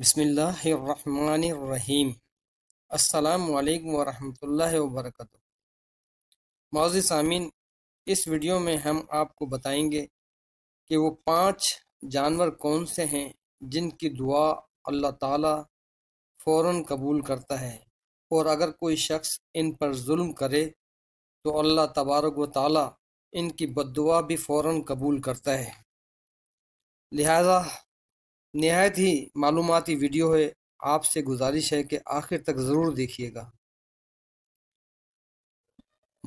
बसमीम अल्लाम वरहमल वर्क मौज सामीन इस वीडियो में हम आपको बताएंगे कि वो पांच जानवर कौन से हैं जिनकी दुआ अल्लाह ताला फ़ौर कबूल करता है और अगर कोई शख्स इन पर जुल्म करे तो अल्लाह तबारक व ताली इनकी बदुआ भी फ़ौर कबूल करता है लिहाजा नहायत ही मालूमती वीडियो है आपसे गुजारिश है कि आखिर तक ज़रूर देखिएगा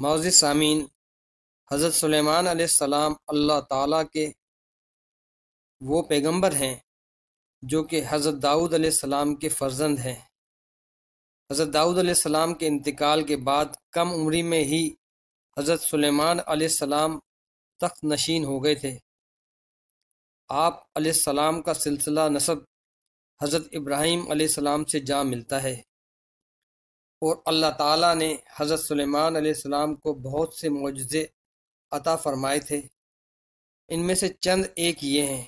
मौज सामीन हज़रत सलेमान आसमाम अल्लाह ताला के वो पैगंबर हैं जो कि हज़रत दाऊद सलाम के फ़र्जंद हैं हज़रत दाऊद सलाम के इंतकाल के बाद कम उम्री में ही हज़रत सलेमान सलाम तख्त नशीन हो गए थे आप सलाम का सिलसिला नसब हज़रत इब्राहिम सलाम से जा मिलता है और अल्लाह ताला ने हज़रत सुलेमान सलाम को बहुत से मुजज़े अता फरमाए थे इनमें से चंद एक ये हैं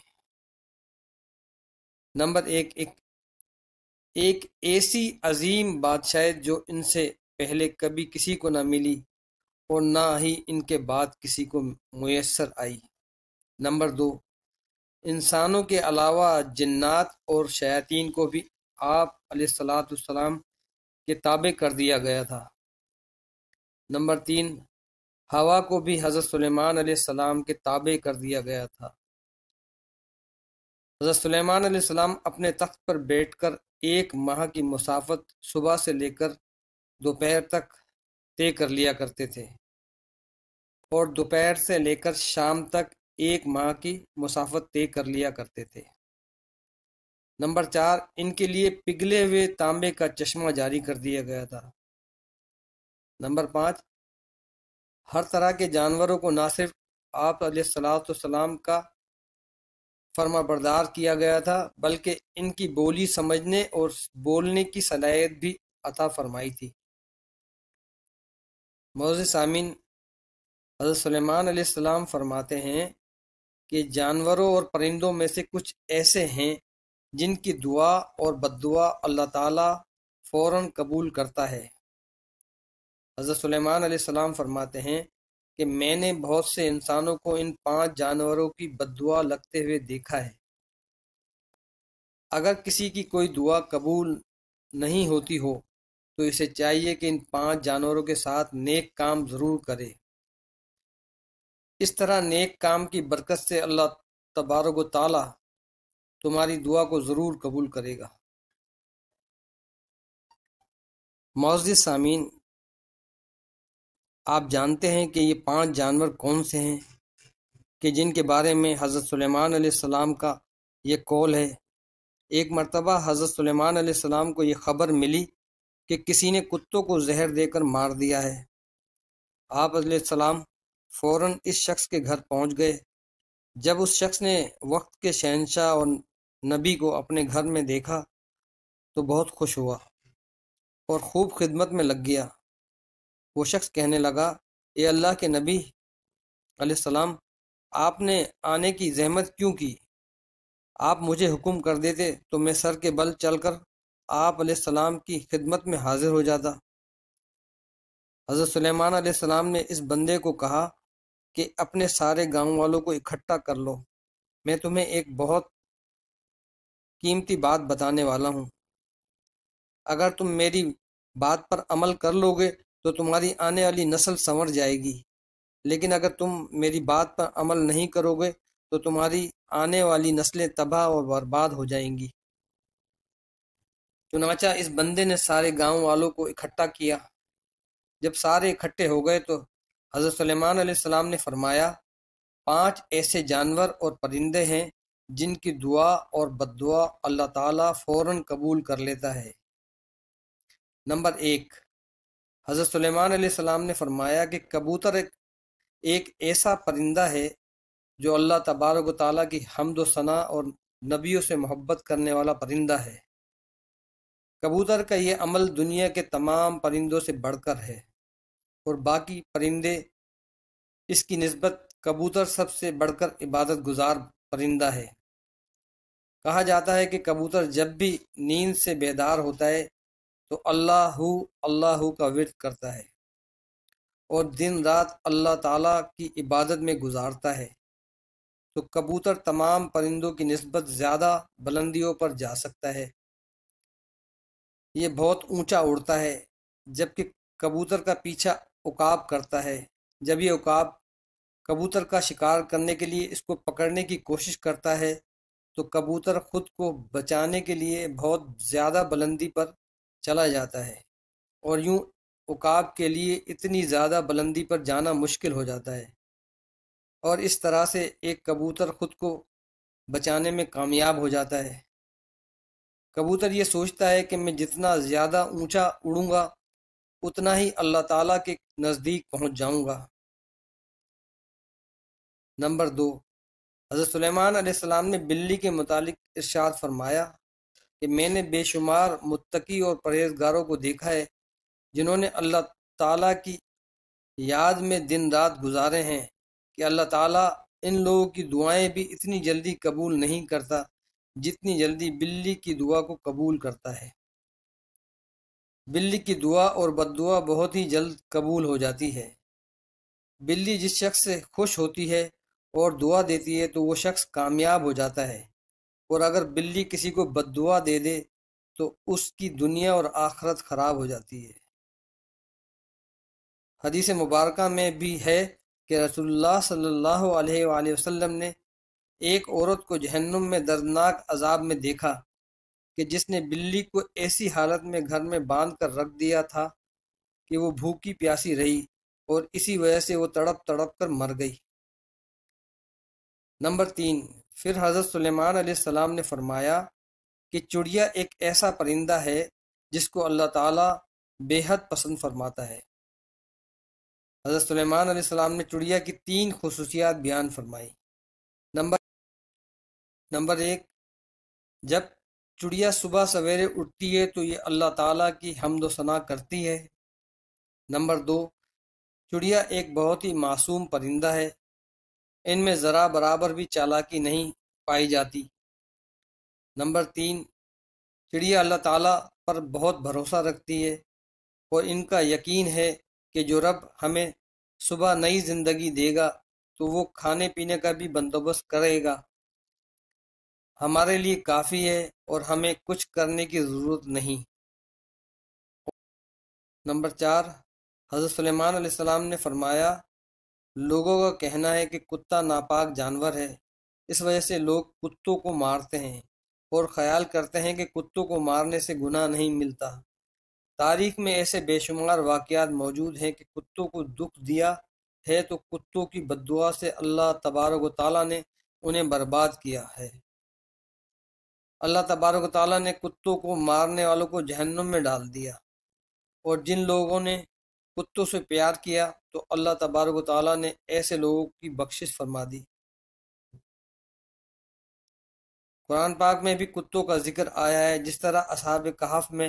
नंबर एक एक एक ऐसी अजीम बादशाह जो इनसे पहले कभी किसी को ना मिली और ना ही इनके बाद किसी को मैसर आई नंबर दो इंसानों के अलावा जन्नात और शयातीन को भी आप सलाम के ताबे कर दिया गया था नंबर तीन हवा को भी हज़रत सुलेमान सलाम के ताबे कर दिया गया था हज़रत सुलेमान सलाम अपने तख्त पर बैठकर एक माह की मुसाफत सुबह से लेकर दोपहर तक तय कर लिया करते थे और दोपहर से लेकर शाम तक एक माह की मुसाफत तय कर लिया करते थे नंबर चार इनके लिए पिघले हुए तांबे का चश्मा जारी कर दिया गया था नंबर पाँच हर तरह के जानवरों को ना सिर्फ आप सलाम का फर्मा बरदार किया गया था बल्कि इनकी बोली समझने और बोलने की सलाहियत भी अता फरमाई थी मौज सामिन हज़रत सलेमान सलाम फरमाते हैं कि जानवरों और परिंदों में से कुछ ऐसे हैं जिनकी दुआ और बददुआ अल्लाह ताला फौरन कबूल करता है हज़रत सुलेमान सलाम फरमाते हैं कि मैंने बहुत से इंसानों को इन पांच जानवरों की बददुआ लगते हुए देखा है अगर किसी की कोई दुआ कबूल नहीं होती हो तो इसे चाहिए कि इन पांच जानवरों के साथ नेक काम ज़रूर करे इस तरह नेक काम की बरकत से अल्लाह तबारक ताला तुम्हारी दुआ को ज़रूर कबूल करेगा मौज सामीन आप जानते हैं कि ये पांच जानवर कौन से हैं कि जिनके बारे में हज़रत सुलेमान सलाम का ये कौल है एक मरतबा हज़रत सुलेमान सलाम को ये ख़बर मिली कि किसी ने कुत्तों को जहर देकर मार दिया है आप सलाम फौरन इस शख्स के घर पहुंच गए जब उस शख्स ने वक्त के शहनशाह और नबी को अपने घर में देखा तो बहुत खुश हुआ और खूब खिदमत में लग गया वो शख्स कहने लगा ए अल्लाह के नबी सलाम आपने आने की जहमत क्यों की आप मुझे हुक्म कर देते तो मैं सर के बल चलकर आप सलाम की खिदमत में हाजिर हो जाता हज़रत सलेमान सलाम ने इस बंदे को कहा कि अपने सारे गांव वालों को इकट्ठा कर लो मैं तुम्हें एक बहुत कीमती बात बताने वाला हूँ अगर तुम मेरी बात पर अमल कर लोगे तो तुम्हारी आने वाली नस्ल संवर जाएगी लेकिन अगर तुम मेरी बात पर अमल नहीं करोगे तो तुम्हारी आने वाली नस्लें तबाह और बर्बाद हो जाएंगी चुनाचा इस बंदे ने सारे गांव वालों को इकट्ठा किया जब सारे इकट्ठे हो गए तो हज़रत सलेमान सलाम ने फरमाया पांच ऐसे जानवर और परिंदे हैं जिनकी दुआ और बदुआ अल्लाह ताला फौरन कबूल कर लेता है नंबर एक हज़रत सलेमान सलाम ने फरमाया कि कबूतर एक, एक ऐसा परिंदा है जो अल्लाह तबारक ताली की हमद वना और नबियों से मोहब्बत करने वाला परिंदा है कबूतर का यह अमल दुनिया के तमाम परिंदों से बढ़कर है और बाकी परिंदे इसकी नस्बत कबूतर सबसे बढ़कर इबादत गुजार परिंदा है कहा जाता है कि कबूतर जब भी नींद से बेदार होता है तो अल्लाह अल्लाह का विरत करता है और दिन रात अल्लाह ताला की इबादत में गुजारता है तो कबूतर तमाम परिंदों की नस्बत ज़्यादा बुलंदियों पर जा सकता है ये बहुत ऊंचा उड़ता है जबकि कबूतर का पीछा उकाब करता है जब ये उकाब कबूतर का शिकार करने के लिए इसको पकड़ने की कोशिश करता है तो कबूतर खुद को बचाने के लिए बहुत ज़्यादा बुलंदी पर चला जाता है और यूं उकाब के लिए इतनी ज़्यादा बुलंदी पर जाना मुश्किल हो जाता है और इस तरह से एक कबूतर खुद को बचाने में कामयाब हो जाता है कबूतर ये सोचता है कि मैं जितना ज़्यादा ऊंचा उड़ूंगा उतना ही अल्लाह ताला के नज़दीक पहुंच जाऊंगा नंबर दो हज़रत सुलेमान अलैहिस्सलाम ने बिल्ली के मुतालिक इरशाद फरमाया कि मैंने बेशुमार मुत्तकी और परहेजगारों को देखा है जिन्होंने अल्लाह ताला की याद में दिन रात गुजारे हैं कि अल्लाह ताला इन लोगों की दुआएं भी इतनी जल्दी कबूल नहीं करता जितनी जल्दी बिल्ली की दुआ को कबूल करता है बिल्ली की दुआ और बददुआ बहुत ही जल्द कबूल हो जाती है बिल्ली जिस शख्स से खुश होती है और दुआ देती है तो वो शख्स कामयाब हो जाता है और अगर बिल्ली किसी को बददुआ दे दे तो उसकी दुनिया और आखरत ख़राब हो जाती है हदीस मुबारक में भी है कि रसोल्ला सल्ला अलैहि ने एक औरत को जहन्नुम में दर्दनाक अजाब में देखा कि जिसने बिल्ली को ऐसी हालत में घर में बांध कर रख दिया था कि वो भूखी प्यासी रही और इसी वजह से वो तड़प तड़प कर मर गई नंबर तीन फिर हज़रत सुलेमान सलाम ने फरमाया कि चिड़िया एक ऐसा परिंदा है जिसको अल्लाह ताला बेहद पसंद फरमाता है हज़रत सुलेमान सलाम ने चिड़िया की तीन खसूसियात बयान फरमाई नंबर नंबर एक जब चिड़िया सुबह सवेरे उठती है तो ये अल्लाह ताला की हमदोसना करती है नंबर दो चिड़िया एक बहुत ही मासूम परिंदा है इनमें ज़रा बराबर भी चालाकी नहीं पाई जाती नंबर तीन चिड़िया अल्लाह ताला पर बहुत भरोसा रखती है और इनका यकीन है कि जो रब हमें सुबह नई ज़िंदगी देगा तो वो खाने पीने का भी बंदोबस्त करेगा हमारे लिए काफ़ी है और हमें कुछ करने की ज़रूरत नहीं नंबर चार हज़रत सलेमान सलाम ने फरमाया लोगों का कहना है कि कुत्ता नापाक जानवर है इस वजह से लोग कुत्तों को मारते हैं और ख्याल करते हैं कि कुत्तों को मारने से गुनाह नहीं मिलता तारीख में ऐसे बेशुमार वाक़ात मौजूद हैं कि कुत्तों को दुख दिया है तो कुत्तों की बदुआ से अल्लाह तबारक ने उन्हें बर्बाद किया है अल्लाह तबारक ताली ने कुत्तों को मारने वालों को जहन्नुम में डाल दिया और जिन लोगों ने कुत्तों से प्यार किया तो अल्लाह तबारक ताली ने ऐसे लोगों की बख्शिश फरमा दी कुरान पाक में भी कुत्तों का जिक्र आया है जिस तरह असाब कहाफ में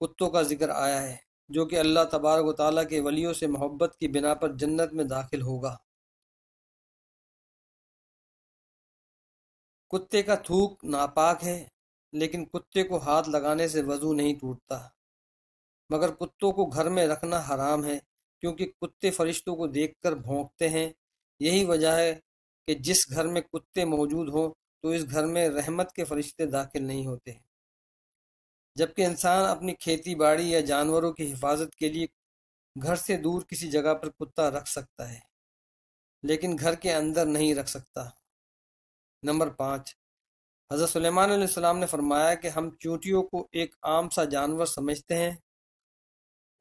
कुत्तों का जिक्र आया है जो कि अल्लाह तबारक ताली के वलियों से मोहब्बत की बिना पर जन्नत में दाखिल होगा कुत्ते का थूक नापाक है लेकिन कुत्ते को हाथ लगाने से वजू नहीं टूटता मगर कुत्तों को घर में रखना हराम है क्योंकि कुत्ते फरिश्तों को देखकर भौंकते हैं यही वजह है कि जिस घर में कुत्ते मौजूद हों तो इस घर में रहमत के फरिश्ते दाखिल नहीं होते जबकि इंसान अपनी खेती बाड़ी या जानवरों की हिफाजत के लिए घर से दूर किसी जगह पर कुत्ता रख सकता है लेकिन घर के अंदर नहीं रख सकता नंबर पाँच हज़रत सलेमान ने फरमाया कि हम चूंटियों को एक आम सा जानवर समझते हैं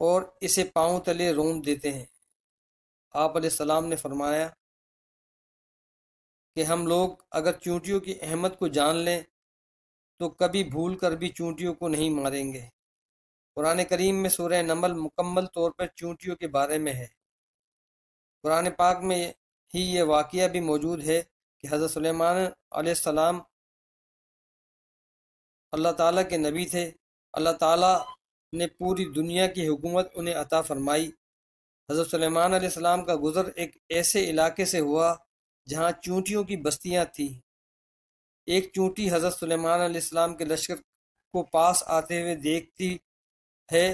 और इसे पाँव तले रोम देते हैं आप सलाम ने फरमाया कि हम लोग अगर चूंटियों की अहमद को जान लें तो कभी भूल कर भी चूंटियों को नहीं मारेंगे कुरान करीम में सूर्य नमल मुकम्मल तौर पर चूंटियों के बारे में है कुरान पाक में ही ये वाक़ भी मौजूद है कि हज़रत सुलेमान सलाम अल्लाह ताला के नबी थे अल्लाह ताला ने पूरी दुनिया की हुकूमत उन्हें अता फरमाई हज़रत सुलेमान सलाम का गुज़र एक ऐसे इलाके से हुआ जहाँ चूंटियों की बस्तियाँ थीं एक चूंटी हज़रत सुलेमान सलाम के लश्कर को पास आते हुए देखती है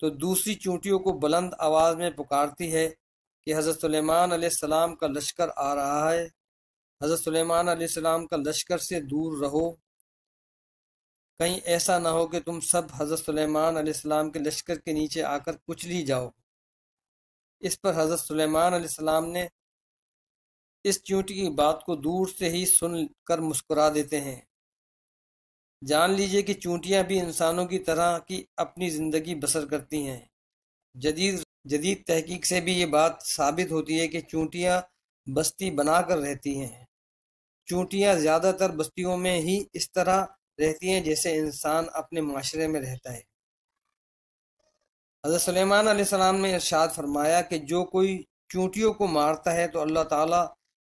तो दूसरी चूंटियों को बुलंद आवाज़ में पुकारती है कि हज़रत सुलेमान सलाम का लश्कर आ रहा है हज़रत सुलेमान सलाम का लश्कर से दूर रहो कहीं ऐसा ना हो कि तुम सब हज़रत सुलेमान सलाम के लश्कर के नीचे आकर कुचली जाओ इस पर हज़रत सुलेमान सलाम ने इस चूंटी की बात को दूर से ही सुन कर मुस्कुरा देते हैं जान लीजिए कि चूंटियाँ भी इंसानों की तरह की अपनी ज़िंदगी बसर करती हैं जदीद जदीद तहकीक से भी ये बात साबित होती है कि चूंटियाँ बस्ती बनाकर रहती हैं चूंटियाँ ज़्यादातर बस्तियों में ही इस तरह रहती हैं जैसे इंसान अपने माशरे में रहता है हज़रत सलेमान सलाम ने इरशाद फरमाया कि जो कोई चूंटियों को मारता है तो अल्लाह ताला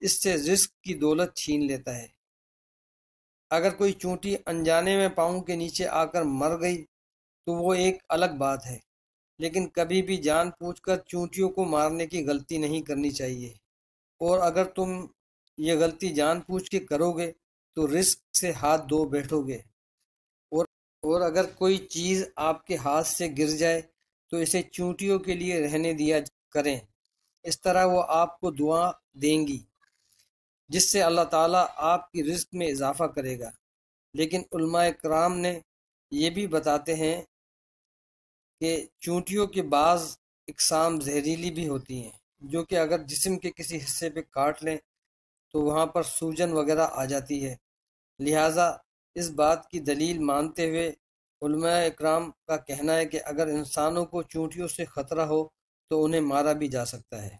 इससे रिस्क की दौलत छीन लेता है अगर कोई चूंटी अनजाने में पाँव के नीचे आकर मर गई तो वो एक अलग बात है लेकिन कभी भी जान पूछ कर चूंटियों को मारने की गलती नहीं करनी चाहिए और अगर तुम ये गलती जान पूछ के करोगे तो रिस्क से हाथ धो बैठोगे और और अगर कोई चीज़ आपके हाथ से गिर जाए तो इसे चूंटियों के लिए रहने दिया करें इस तरह वो आपको दुआ देंगी जिससे अल्लाह ताला आपकी रिस्क में इजाफा करेगा लेकिन कराम ने यह भी बताते हैं कि चूंटियों के बाज़ इकसाम जहरीली भी होती हैं जो कि अगर जिस्म के किसी हिस्से पे काट लें तो वहाँ पर सूजन वगैरह आ जाती है लिहाजा इस बात की दलील मानते हुए इकराम का कहना है कि अगर इंसानों को चूंटियों से ख़तरा हो तो उन्हें मारा भी जा सकता है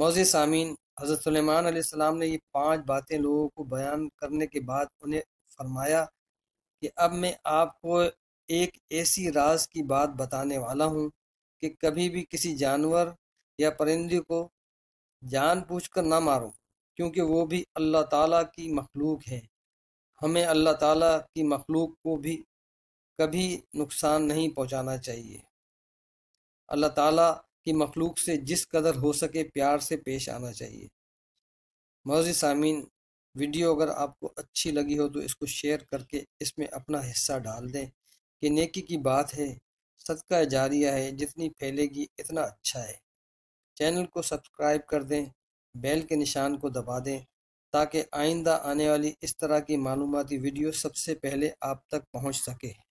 मौज सामीन हज़रत सलेमान सलाम ने ये पांच बातें लोगों को बयान करने के बाद उन्हें फरमाया कि अब मैं आपको एक ऐसी राज की बात बताने वाला हूँ कि कभी भी किसी जानवर या परिंदे को जान पूछ कर ना मारूँ क्योंकि वो भी अल्लाह ताला की मखलूक है हमें अल्लाह ताला की मखलूक को भी कभी नुकसान नहीं पहुंचाना चाहिए अल्लाह ताला की मखलूक से जिस कदर हो सके प्यार से पेश आना चाहिए मौज सामीन वीडियो अगर आपको अच्छी लगी हो तो इसको शेयर करके इसमें अपना हिस्सा डाल दें कि नेकी की बात है सदका जारिया है जितनी फैलेगी इतना अच्छा है चैनल को सब्सक्राइब कर दें बेल के निशान को दबा दें ताकि आइंदा आने वाली इस तरह की मालूमती वीडियो सबसे पहले आप तक पहुंच सके